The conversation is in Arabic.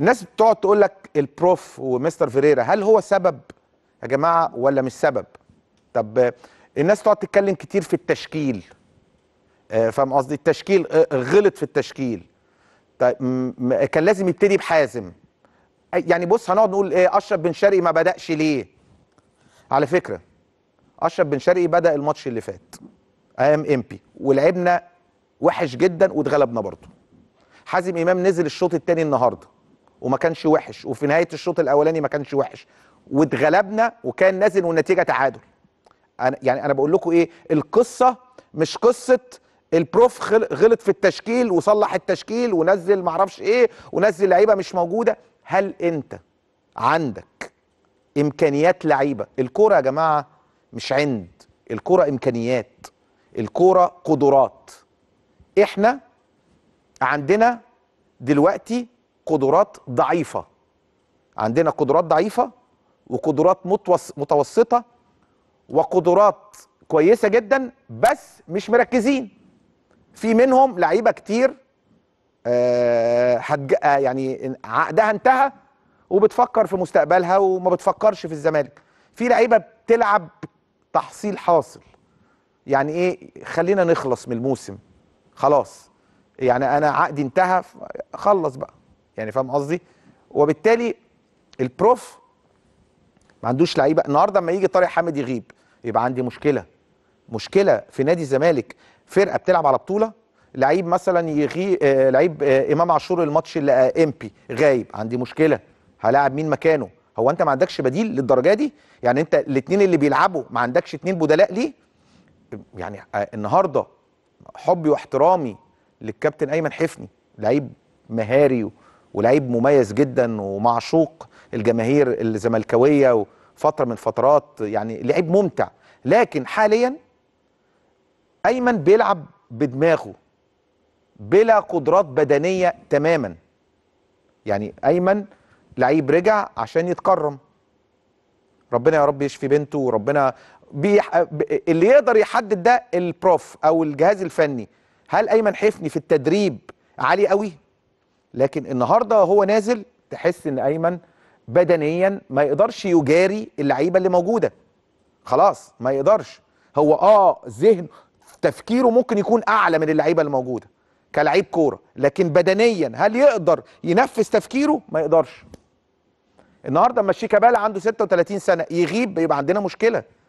الناس بتقعد تقول لك البروف ومستر فيريرا هل هو سبب يا جماعه ولا مش سبب؟ طب الناس تقعد تتكلم كتير في التشكيل آه، فاهم قصدي التشكيل آه، غلط في التشكيل طيب كان لازم يبتدي بحازم يعني بص هنقعد نقول ايه اشرف بن شرقي ما بداش ليه على فكره اشرف بن شرقي بدا الماتش اللي فات ايام ام بي ولعبنا وحش جدا واتغلبنا برضه حازم امام نزل الشوط الثاني النهارده وما كانش وحش وفي نهايه الشوط الاولاني ما كانش وحش واتغلبنا وكان نازل والنتيجه تعادل أنا يعني انا بقول لكم ايه القصه مش قصه البروف غلط في التشكيل وصلح التشكيل ونزل معرفش ايه ونزل لعيبه مش موجوده هل انت عندك امكانيات لعيبه الكوره يا جماعه مش عند الكوره امكانيات الكوره قدرات احنا عندنا دلوقتي قدرات ضعيفه عندنا قدرات ضعيفه وقدرات متوسطه وقدرات كويسه جدا بس مش مركزين في منهم لعيبه كتير آه، هتج... آه، يعني عقدها انتهى وبتفكر في مستقبلها وما بتفكرش في الزمالك في لعيبه بتلعب تحصيل حاصل يعني ايه خلينا نخلص من الموسم خلاص يعني انا عقدي انتهى خلص بقى يعني فاهم قصدي وبالتالي البروف ما عندوش لعيبه النهارده اما يجي طارق حامد يغيب يبقى عندي مشكله مشكله في نادي الزمالك فرقه بتلعب على بطوله لعيب مثلا يغي آه لعيب آه امام عاشور الماتش اللي آه امبي غايب عندي مشكله هلاعب مين مكانه هو انت ما عندكش بديل للدرجه دي يعني انت الاثنين اللي بيلعبوا ما عندكش اثنين بدلاء ليه يعني آه، النهارده حبي واحترامي للكابتن ايمن حفني لعيب مهاري ولعيب مميز جدا ومعشوق الجماهير الزملكاويه وفتره من فترات يعني لعيب ممتع لكن حاليا ايمن بيلعب بدماغه بلا قدرات بدنيه تماما يعني ايمن لعيب رجع عشان يتكرم ربنا يا رب يشفي بنته وربنا بيح... اللي يقدر يحدد ده البروف او الجهاز الفني هل ايمن حفني في التدريب عالي قوي لكن النهارده هو نازل تحس ان ايمن بدنيا ما يقدرش يجاري اللعيبه اللي موجوده خلاص ما يقدرش هو اه ذهن تفكيره ممكن يكون اعلى من اللعيبه اللي موجوده كلعيب كوره لكن بدنيا هل يقدر ينفذ تفكيره ما يقدرش النهارده اما شيكابالا عنده 36 سنه يغيب يبقى عندنا مشكله